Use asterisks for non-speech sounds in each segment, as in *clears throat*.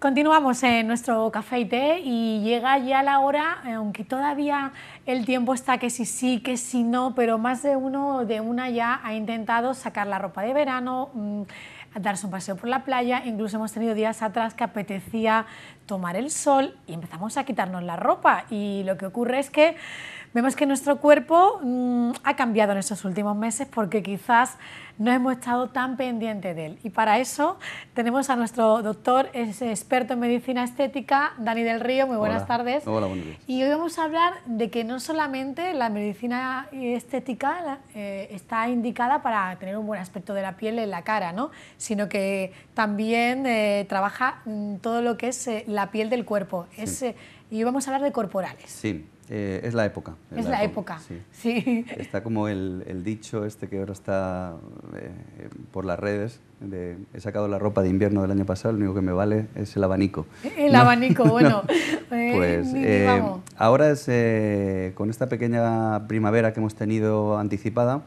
Continuamos en nuestro café y té y llega ya la hora, aunque todavía el tiempo está que sí sí, que sí no, pero más de uno de una ya ha intentado sacar la ropa de verano, mm, darse un paseo por la playa, incluso hemos tenido días atrás que apetecía tomar el sol y empezamos a quitarnos la ropa. Y lo que ocurre es que vemos que nuestro cuerpo mm, ha cambiado en estos últimos meses porque quizás no hemos estado tan pendiente de él. Y para eso tenemos a nuestro doctor, es experto en medicina estética, Dani del Río. Muy buenas tardes. Hola, Y hoy vamos a hablar de que no solamente la medicina estética eh, está indicada para tener un buen aspecto de la piel en la cara, ¿no? sino que también eh, trabaja mm, todo lo que es eh, la piel del cuerpo. y vamos a hablar de corporales. Sí, eh, es la época. Es, la, época, Está como el, dicho este que ahora está eh, por las redes, he sacado la ropa de invierno del año pasado, lo único que me vale es el abanico. El abanico, *laughs* bueno. Eh, pues ahora es con esta pequeña primavera que hemos tenido anticipada,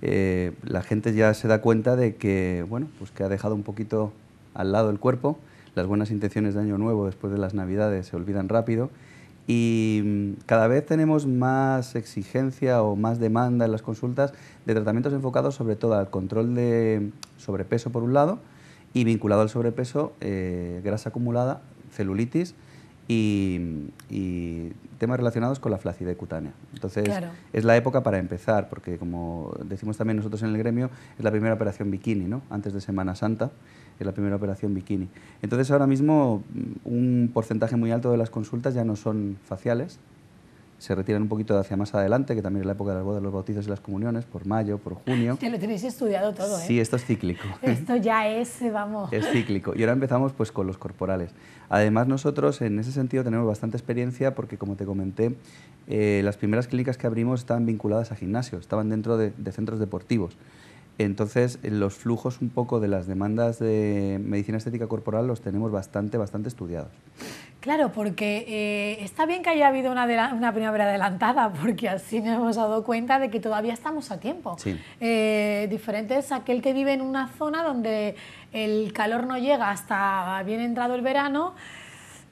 la gente ya se da cuenta de que, bueno, pues que ha dejado un poquito al lado el cuerpo las buenas intenciones de Año Nuevo después de las Navidades se olvidan rápido y mm, cada vez tenemos más exigencia o más demanda en las consultas de tratamientos enfocados sobre todo al control de sobrepeso por un lado y vinculado al sobrepeso eh, grasa acumulada, celulitis, y, temas relacionados con la flacidez cutánea. Entonces, es la época para empezar, porque como decimos también nosotros en el gremio, es la primera operación bikini, ¿no? Antes de Semana Santa, es la primera operación bikini. Entonces, ahora mismo mm, un porcentaje muy alto de las consultas ya no son faciales, se retiran un poquito hacia más adelante, que también es la época de las bodas, los bautizos y las comuniones, por mayo, por junio. Que lo tenéis estudiado todo, ¿eh? Sí, esto es cíclico. *laughs* esto ya es, vamos. Es cíclico. Y ahora empezamos pues con los corporales. Además, nosotros en ese sentido tenemos bastante experiencia porque, como te comenté, eh, las primeras clínicas que abrimos estaban vinculadas a gimnasios, estaban dentro de, de centros deportivos. Entonces, los flujos un poco de las demandas de medicina estética corporal los tenemos bastante, bastante estudiados. Claro, porque eh, está bien que haya habido una, una, primavera adelantada, *laughs* porque así nos hemos dado cuenta de que todavía estamos a tiempo. Eh, diferente es aquel que vive en una zona donde el calor no llega hasta bien entrado el verano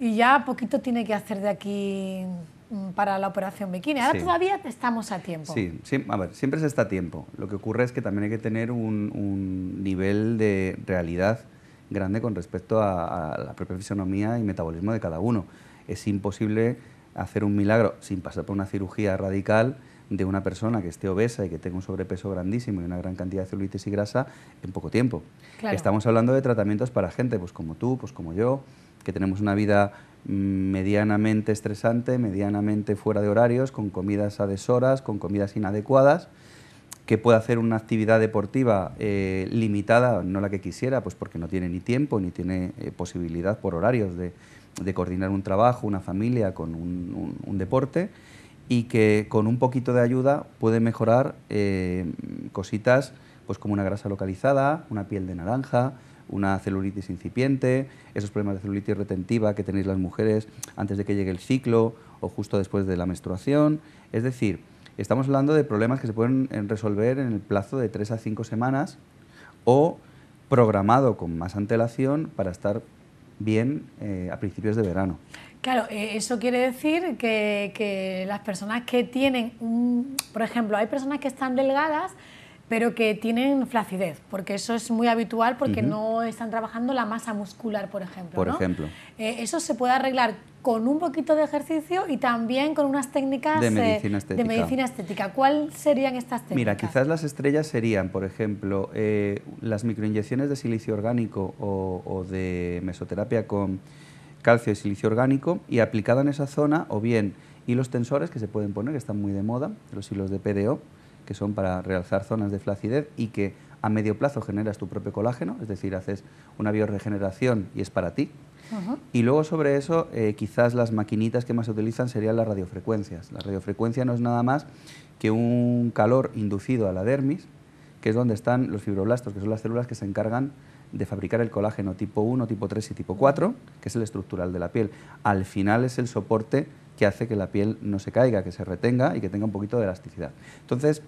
y ya poquito tiene que hacer de aquí mm, para la operación bikini. Ahora todavía estamos a tiempo. Sí, a ver, siempre se está a tiempo. Lo que ocurre es que también hay que tener un, un nivel de realidad grande con respecto a, la propia fisonomía y metabolismo de cada uno. Es imposible hacer un milagro sin pasar por una cirugía radical de una persona que esté obesa y que tenga un sobrepeso grandísimo y una gran cantidad de celulitis y grasa en poco tiempo. Estamos hablando de tratamientos para gente pues como tú, pues como yo, que tenemos una vida mm, medianamente estresante, medianamente fuera de horarios, con comidas a deshoras, con comidas inadecuadas que puede hacer una actividad deportiva eh, limitada, no la que quisiera, pues porque no tiene ni tiempo ni tiene eh, posibilidad por horarios de, coordinar un trabajo, una familia con un, deporte y que con un poquito de ayuda puede mejorar eh, cositas pues como una grasa localizada, una piel de naranja, una celulitis incipiente, esos problemas de celulitis retentiva que tenéis las mujeres antes de que llegue el ciclo o justo después de la menstruación. Es decir, Estamos hablando de problemas que se pueden eh, resolver en el plazo de tres a cinco semanas o programado con más antelación para estar bien eh, a principios de verano. Claro, eh, eso quiere decir que, las personas que tienen, por ejemplo, hay personas que están delgadas, pero que tienen flacidez, porque eso es muy habitual porque no están trabajando la masa muscular, por ejemplo. Por ejemplo. eso se puede arreglar con un poquito de ejercicio y también con unas técnicas de eh, medicina estética. ¿Cuáles serían estas técnicas? Mira, quizás las estrellas serían, por ejemplo, eh, las microinyecciones de silicio orgánico o, de mesoterapia con calcio y silicio orgánico y aplicada en esa zona o bien hilos tensores que se pueden poner, que están muy de moda, los hilos de PDO, que son para realzar zonas de flacidez y que a medio plazo generas tu propio colágeno, es decir, haces una bioregeneración y es para ti, y luego sobre eso, eh, quizás las maquinitas que más se utilizan serían las radiofrecuencias. La radiofrecuencia no es nada más que un calor inducido a la dermis, que es donde están los fibroblastos, que son las células que se encargan de fabricar el colágeno tipo 1, tipo 3 y tipo 4, que es el estructural de la piel. Al final es el soporte que hace que la piel no se caiga, que se retenga y que tenga un poquito de elasticidad. Entonces,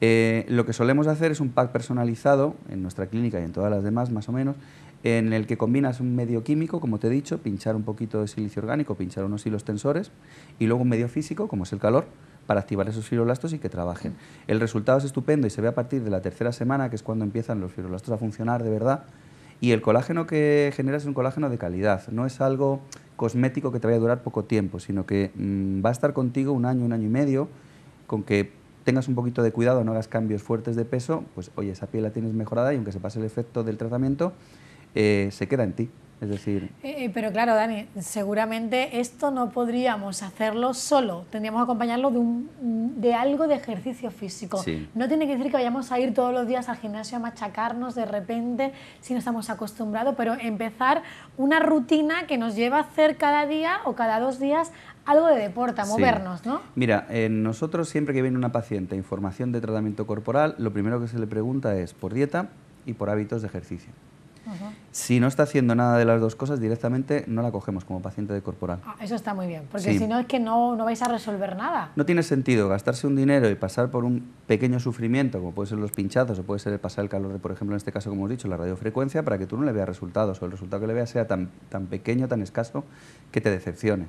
eh, lo que solemos hacer es un pack personalizado en nuestra clínica y en todas las demás, más o menos, en el que combinas un medio químico, como te he dicho, pinchar un poquito de silicio orgánico, pinchar unos hilos tensores, y luego un medio físico, como es el calor, para activar esos fibroblastos y que trabajen. El resultado es estupendo y se ve a partir de la tercera semana, que es cuando empiezan los fibroblastos a funcionar de verdad, y el colágeno que generas es un colágeno de calidad, no es algo cosmético que te vaya a durar poco tiempo, sino que mm, va a estar contigo un año, un año y medio, con que tengas un poquito de cuidado, no hagas cambios fuertes de peso, pues oye, esa piel la tienes mejorada y aunque se pase el efecto del tratamiento, eh, se queda en ti. Es decir. Eh, eh, pero claro, Dani, seguramente esto no podríamos hacerlo solo. Tendríamos que acompañarlo de, un, de algo de ejercicio físico. No tiene que decir que vayamos a ir todos los días al gimnasio a machacarnos de repente si no estamos acostumbrados, pero empezar una rutina que nos lleva a hacer cada día o cada dos días algo de deporte, movernos, ¿no? Mira, nosotros siempre que viene una paciente a información de tratamiento corporal, lo primero que se le pregunta es por dieta y por hábitos de ejercicio. Si no está haciendo nada de las dos cosas, directamente no la cogemos como paciente de corporal. Ah, eso está muy bien, porque si no es que no, no vais a resolver nada. No tiene sentido gastarse un dinero y pasar por un pequeño sufrimiento, como puede ser los pinchazos o puede ser el pasar el calor, por ejemplo, en este caso, como hemos dicho, la radiofrecuencia, para que tú no le veas resultados o el resultado que le veas sea tan, tan pequeño, tan escaso, que te decepcione.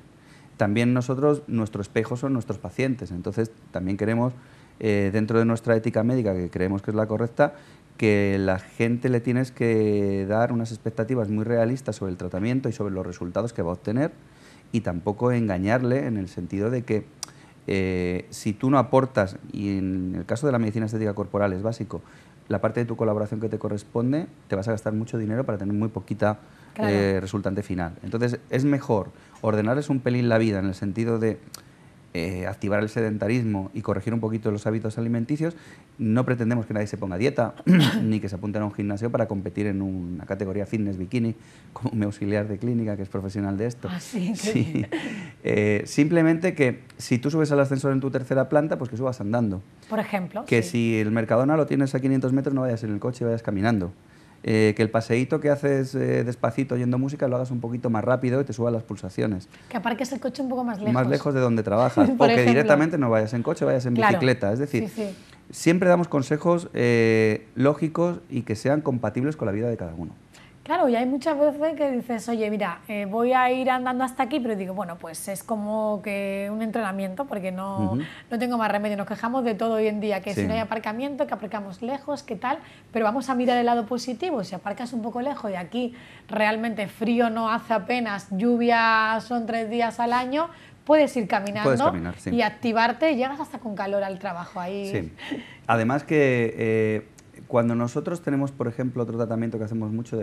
También nosotros, nuestro espejo son nuestros pacientes, entonces también queremos eh, dentro de nuestra ética médica, que creemos que es la correcta, que la gente le tienes que dar unas expectativas muy realistas sobre el tratamiento y sobre los resultados que va a obtener y tampoco engañarle en el sentido de que eh, si tú no aportas, y en el caso de la medicina estética corporal es básico, la parte de tu colaboración que te corresponde, te vas a gastar mucho dinero para tener muy poquita eh, resultante final. Entonces es mejor ordenarles un pelín la vida en el sentido de eh, activar el sedentarismo y corregir un poquito los hábitos alimenticios, no pretendemos que nadie se ponga dieta *clears throat* ni que se apunte a un gimnasio para competir en una categoría fitness bikini, como mi auxiliar de clínica, que es profesional de esto. Ah, *laughs* eh, simplemente que si tú subes al ascensor en tu tercera planta, pues que subas andando. Por ejemplo. Que si el Mercadona lo tienes a 500 metros, no vayas en el coche, y vayas caminando. Eh, que el paseíto que haces eh, despacito oyendo música lo hagas un poquito más rápido y te suban las pulsaciones. Que aparques el coche un poco más lejos. Más lejos de donde *laughs* trabajas. porque directamente no vayas en coche, vayas en bicicleta. Es decir, siempre damos consejos eh, lógicos y que sean compatibles con la vida de cada uno. Claro, y hay muchas veces que dices, oye, mira, eh, voy a ir andando hasta aquí, pero digo, bueno, pues es como que un entrenamiento, porque no, no tengo más remedio. Nos quejamos de todo hoy en día, que si no hay aparcamiento, que aparcamos lejos, ¿qué tal, pero vamos a mirar el lado positivo. Si aparcas un poco lejos y aquí realmente frío no hace apenas, lluvia son tres días al año, puedes ir caminando y activarte, llegas hasta con calor al trabajo ahí. Sí. Además que... Eh, cuando nosotros tenemos, por ejemplo, otro tratamiento que hacemos mucho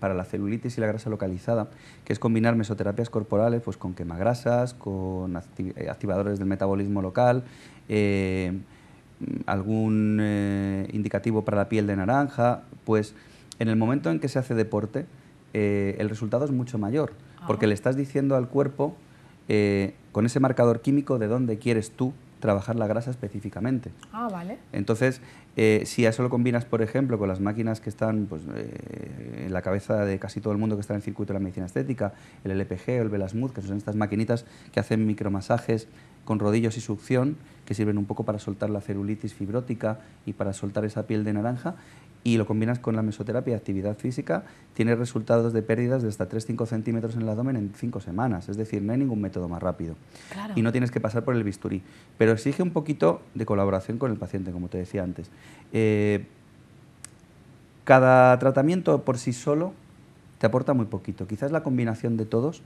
para la celulitis y la grasa localizada, que es combinar mesoterapias corporales pues, con quemagrasas, con eh, activadores del metabolismo local, eh, algún eh, indicativo para la piel de naranja, pues en el momento en que se hace deporte, el resultado es mucho mayor, porque ah. le estás diciendo al cuerpo, con ese marcador químico, de dónde quieres tú trabajar la grasa específicamente. Ah, vale. Entonces, eh, si eso lo combinas, por ejemplo, con las máquinas que están pues, eh, en la cabeza de casi todo el mundo que está en el circuito de la medicina estética, el LPG o el Velasmud, que son estas maquinitas que hacen micromasajes con rodillos y succión, que sirven un poco para soltar la celulitis fibrótica y para soltar esa piel de naranja, y lo combinas con la mesoterapia y actividad física, tienes resultados de pérdidas de hasta 3-5 centímetros en el abdomen en 5 semanas. Es decir, no hay ningún método más rápido. Y no tienes que pasar por el bisturí. Pero exige un poquito de colaboración con el paciente, como te decía antes. Eh, cada tratamiento por sí solo te aporta muy poquito. Quizás la combinación de todos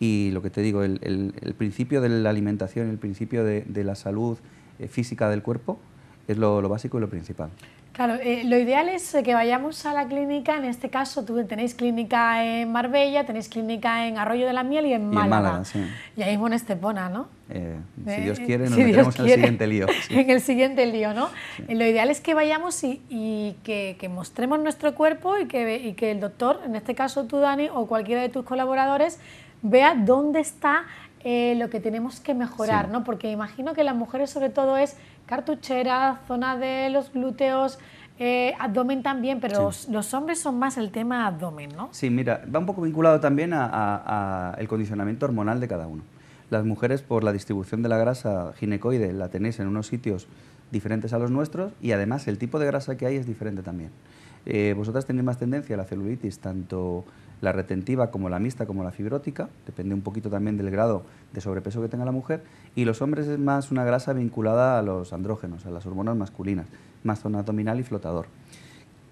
y lo que te digo, el, principio de la alimentación, el principio de, la salud eh, física del cuerpo, es lo, lo básico y lo principal. Claro, eh, lo ideal es eh, que vayamos a la clínica, en este caso tú tenéis clínica en Marbella, tenéis clínica en Arroyo de la Miel y en Málaga. Y, ahí es ¿no? Eh, si Dios quiere, nos metemos en el siguiente lío. *laughs* En el siguiente lío, ¿no? lo ideal es que vayamos y, que, mostremos nuestro cuerpo y que, el doctor, en este caso tú, Dani, o cualquiera de tus colaboradores, vea dónde está lo que tenemos que mejorar, ¿no? Porque imagino que las mujeres sobre todo es Cartuchera, zona de los glúteos, eh, abdomen también, pero los, hombres son más el tema abdomen, ¿no? Sí, mira, va un poco vinculado también a, el condicionamiento hormonal de cada uno. Las mujeres, por la distribución de la grasa ginecoide, la tenéis en unos sitios diferentes a los nuestros y además el tipo de grasa que hay es diferente también. Eh, vosotras tenéis más tendencia a la celulitis, tanto la retentiva como la mixta como la fibrótica, depende un poquito también del grado de sobrepeso que tenga la mujer, y los hombres es más una grasa vinculada a los andrógenos, a las hormonas masculinas, más zona abdominal y flotador.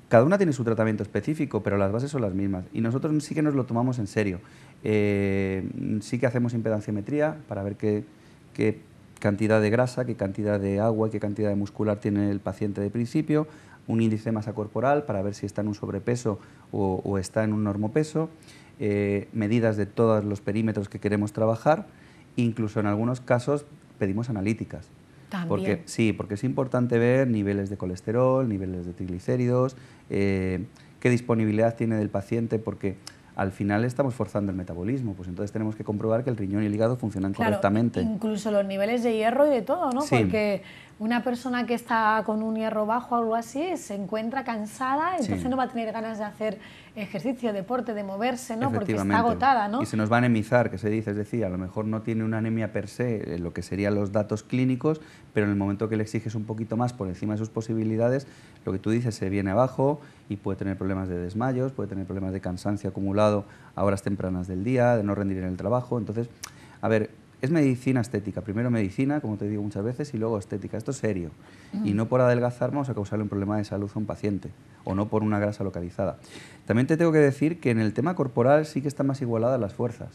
Cada una tiene su tratamiento específico, pero las bases son las mismas. Y nosotros sí que nos lo tomamos en serio. Eh, sí que hacemos impedanciometría para ver qué, qué cantidad de grasa, qué cantidad de agua, qué cantidad de muscular tiene el paciente de principio un índice de masa corporal para ver si está en un sobrepeso o, está en un normopeso, peso, eh, medidas de todos los perímetros que queremos trabajar, incluso en algunos casos pedimos analíticas. También. Porque, sí, porque es importante ver niveles de colesterol, niveles de triglicéridos, eh, qué disponibilidad tiene del paciente, porque al final estamos forzando el metabolismo, pues entonces tenemos que comprobar que el riñón y el hígado funcionan correctamente. Incluso los niveles de hierro y de todo, ¿no? Sí. Porque una persona que está con un hierro bajo o algo así se encuentra cansada, entonces no va a tener ganas de hacer ejercicio, deporte, de moverse, ¿no? Porque está agotada, ¿no? Y se nos va a anemizar, que se dice, es decir, a lo mejor no tiene una anemia per se, eh, lo que serían los datos clínicos, pero en el momento que le exiges un poquito más por encima de sus posibilidades, lo que tú dices se viene abajo y puede tener problemas de desmayos, puede tener problemas de cansancio acumulado a horas tempranas del día, de no rendir en el trabajo. Entonces, a ver, es medicina estética. Primero medicina, como te digo muchas veces, y luego estética. Esto es serio. Y no por adelgazar vamos a causarle un problema de salud a un paciente, o no por una grasa localizada. También te tengo que decir que en el tema corporal sí que están más igualadas las fuerzas.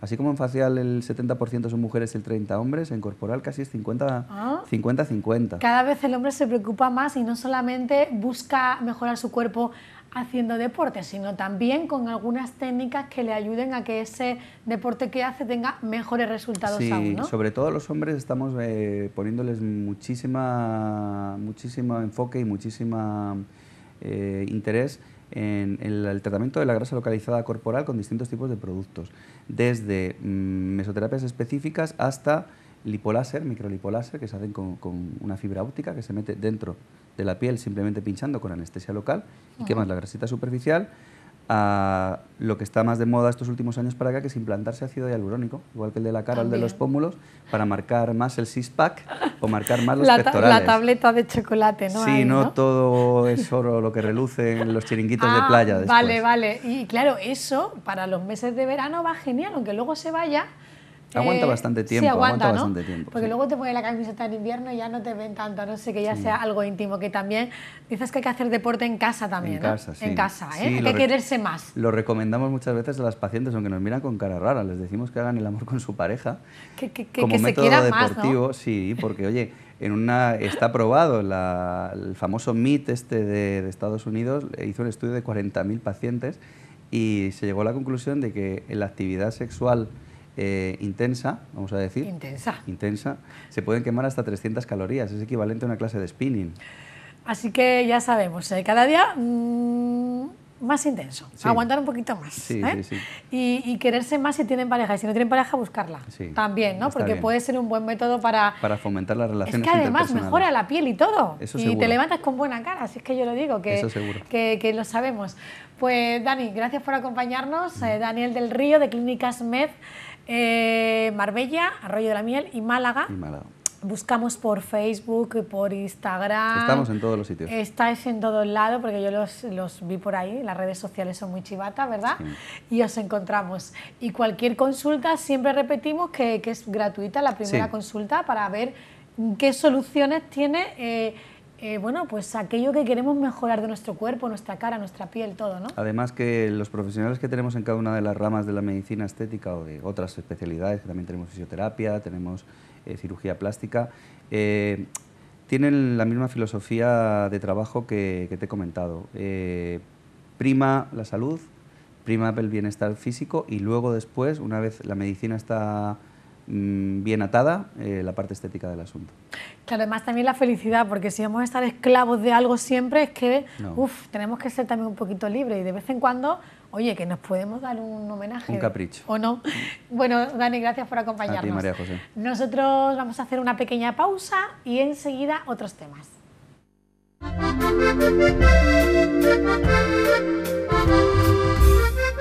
Así como en facial el 70% son mujeres y el 30% hombres, en corporal casi es 50-50. Ah. Cada vez el hombre se preocupa más y no solamente busca mejorar su cuerpo haciendo deporte, sino también con algunas técnicas que le ayuden a que ese deporte que hace tenga mejores resultados aún. sobre todo los hombres estamos eh, poniéndoles muchísima, muchísimo enfoque y muchísimo eh, interés en, el tratamiento de la grasa localizada corporal con distintos tipos de productos, desde mm, mesoterapias específicas hasta lipoláser, microlipoláser, que se hacen con, una fibra óptica que se mete dentro de la piel simplemente pinchando con anestesia local y quemas la grasita superficial a lo que está más de moda estos últimos años para acá, que es implantarse ácido hialurónico, igual que el de la cara o el de los pómulos, para marcar más el six-pack o marcar más los la pectorales. La tableta de chocolate, ¿no? Sí, ¿no? todo es oro lo que reluce en los chiringuitos de ah, playa. Vale, vale. Y claro, eso para los meses de verano va genial, aunque luego se vaya Aguanta eh, bastante tiempo, Porque luego te pones la camiseta en invierno y ya no te ven tanto, no sé, que ya sea algo íntimo, que también dices que hay que hacer deporte en casa también, en Casa, sí. En casa, ¿eh? hay que quererse más. Lo recomendamos muchas veces a las pacientes, aunque nos miran con cara rara, les decimos que hagan el amor con su pareja. Que, como método deportivo, sí, porque oye, en una está probado el famoso MIT este de, de Estados Unidos, hizo un estudio de 40.000 pacientes y se llegó a la conclusión de que la actividad sexual eh, intensa, vamos a decir. Intensa. Intensa. Se pueden quemar hasta 300 calorías, es equivalente a una clase de spinning. Así que ya sabemos, eh, cada día mm, más intenso, aguantar un poquito más. Sí, ¿eh? sí, y, quererse más si tienen pareja, y si no tienen pareja, buscarla. También, ¿no? Porque puede ser un buen método para... Para fomentar las relaciones. Es que además mejora la piel y todo. Eso y te levantas con buena cara, así es que yo lo digo, que, que, lo sabemos. Pues Dani, gracias por acompañarnos. Mm. Daniel del Río de Clínicas Med eh, Marbella, Arroyo de la Miel y Málaga. Buscamos por Facebook, por Instagram. Estamos en todos los sitios. Estáis en todos lados, porque yo los, vi por ahí, las redes sociales son muy chivatas, ¿verdad? Y os encontramos. Y cualquier consulta, siempre repetimos que, es gratuita la primera consulta para ver qué soluciones tiene. Eh, eh, bueno, pues aquello que queremos mejorar de nuestro cuerpo, nuestra cara, nuestra piel, todo, ¿no? Además que los profesionales que tenemos en cada una de las ramas de la medicina estética o de otras especialidades, que también tenemos fisioterapia, tenemos eh, cirugía plástica, eh, tienen la misma filosofía de trabajo que te he comentado. prima la salud, prima el bienestar físico y luego después, una vez la medicina está Mm, bien atada eh, la parte estética del asunto. Claro, además también la felicidad, porque si vamos a estar esclavos de algo siempre, es que tenemos que ser también un poquito libres y de vez en cuando, oye, que nos podemos dar un homenaje. Un capricho. O no. *laughs* Bueno, Dani, gracias por acompañarnos. Nosotros vamos a hacer una pequeña pausa y enseguida otros temas. *laughs*